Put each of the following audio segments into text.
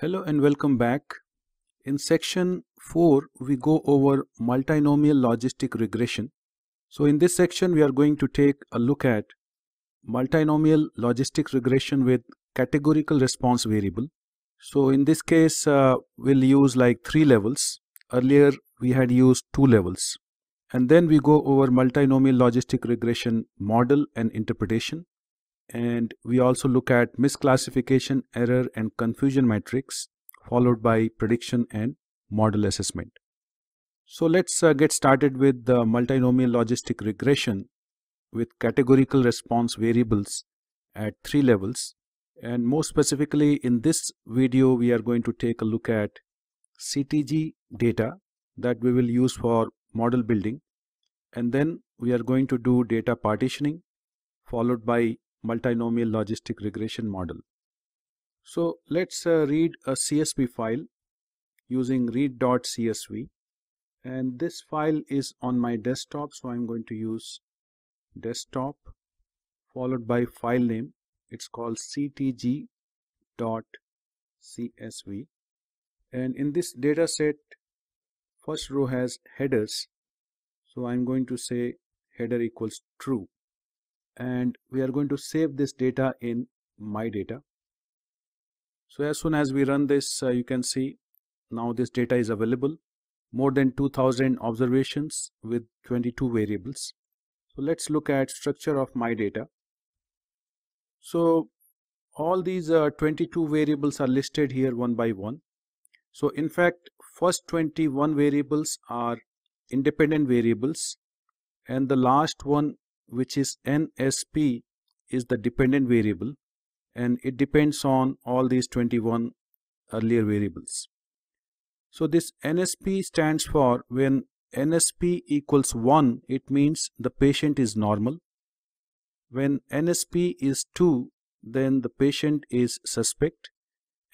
Hello and welcome back. In section 4 we go over multinomial logistic regression. So in this section we are going to take a look at multinomial logistic regression with categorical response variable. So in this case uh, we'll use like three levels. Earlier we had used two levels. And then we go over multinomial logistic regression model and interpretation and we also look at misclassification, error and confusion matrix, followed by prediction and model assessment. So let's uh, get started with the multinomial logistic regression with categorical response variables at three levels and more specifically in this video we are going to take a look at CTG data that we will use for model building and then we are going to do data partitioning followed by multinomial logistic regression model. So let's uh, read a CSV file using read.csv and this file is on my desktop so I'm going to use desktop followed by file name it's called ctg.csv and in this data set first row has headers so I'm going to say header equals true and we are going to save this data in my data so as soon as we run this uh, you can see now this data is available more than 2000 observations with 22 variables so let's look at structure of my data so all these uh, 22 variables are listed here one by one so in fact first 21 variables are independent variables and the last one which is NSP is the dependent variable and it depends on all these 21 earlier variables. So this NSP stands for when NSP equals 1 it means the patient is normal. When NSP is 2 then the patient is suspect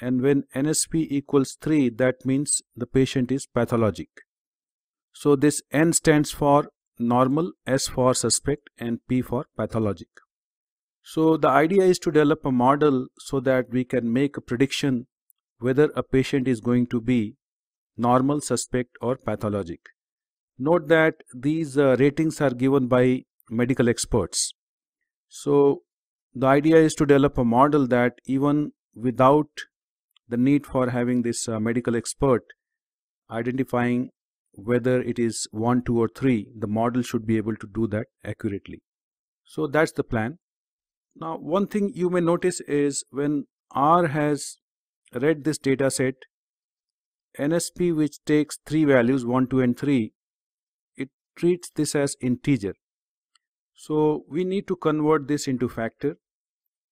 and when NSP equals 3 that means the patient is pathologic. So this N stands for normal, S for suspect and P for pathologic. So the idea is to develop a model so that we can make a prediction whether a patient is going to be normal, suspect or pathologic. Note that these uh, ratings are given by medical experts. So the idea is to develop a model that even without the need for having this uh, medical expert identifying whether it is 1, 2 or 3, the model should be able to do that accurately. So that's the plan. Now one thing you may notice is when R has read this data set, NSP which takes three values 1, 2 and 3, it treats this as integer. So we need to convert this into factor.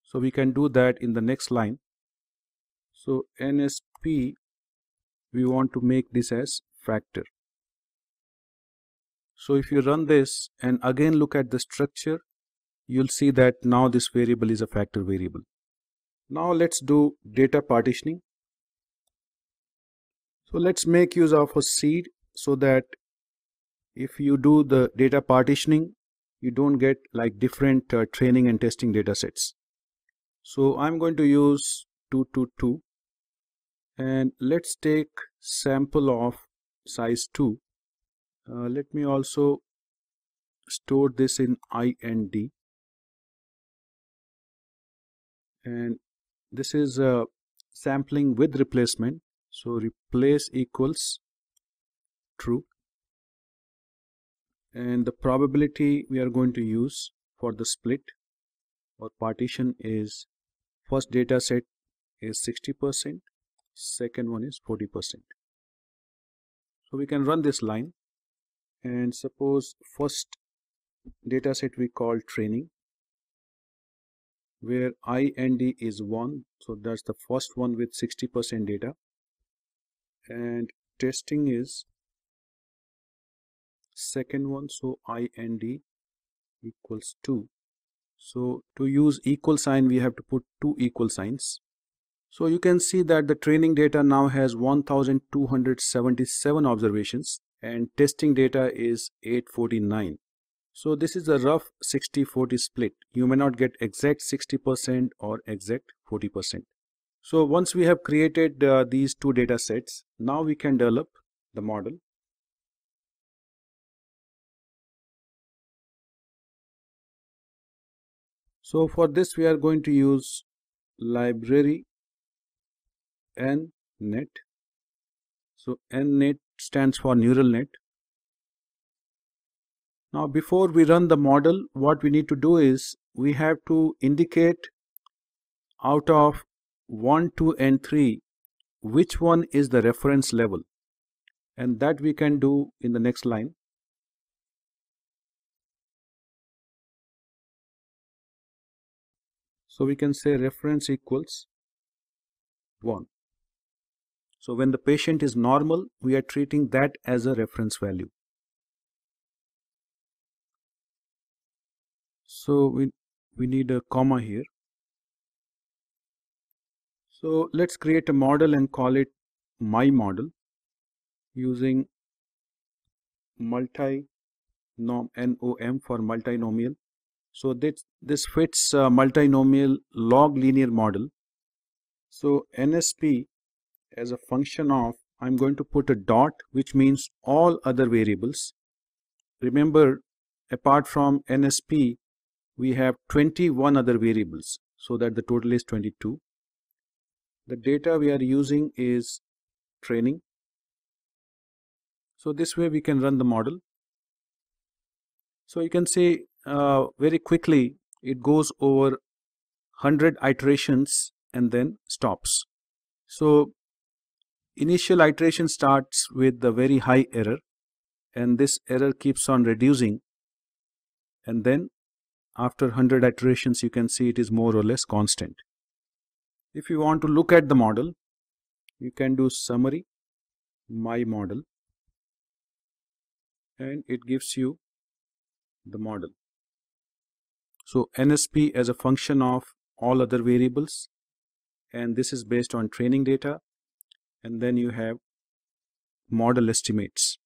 So we can do that in the next line. So NSP we want to make this as factor. So if you run this and again look at the structure, you'll see that now this variable is a factor variable. Now let's do data partitioning. So let's make use of a seed so that if you do the data partitioning, you don't get like different uh, training and testing data sets. So I'm going to use 222 and let's take sample of size 2 uh, let me also store this in ind and this is uh, sampling with replacement so replace equals true and the probability we are going to use for the split or partition is first data set is 60% second one is 40% so we can run this line and suppose first data set we call training where i and d is 1 so that's the first one with 60% data and testing is second one so i and d equals 2 so to use equal sign we have to put two equal signs so you can see that the training data now has 1277 observations and testing data is 849. So this is a rough 60-40 split. You may not get exact 60% or exact 40%. So once we have created uh, these two data sets, now we can develop the model. So for this we are going to use library nnet. So nnet stands for neural net. Now before we run the model, what we need to do is we have to indicate out of 1, 2 and 3 which one is the reference level and that we can do in the next line. So we can say reference equals 1. So when the patient is normal, we are treating that as a reference value. So we, we need a comma here. So let's create a model and call it my model using multi NOM for multinomial. So this, this fits uh, multinomial log linear model. So NSP as a function of I'm going to put a dot which means all other variables. Remember apart from NSP we have 21 other variables so that the total is 22. The data we are using is training. So this way we can run the model. So you can see uh, very quickly it goes over 100 iterations and then stops. So Initial iteration starts with the very high error and this error keeps on reducing and then after 100 iterations you can see it is more or less constant. If you want to look at the model you can do summary my model and it gives you the model. So NSP as a function of all other variables and this is based on training data and then you have model estimates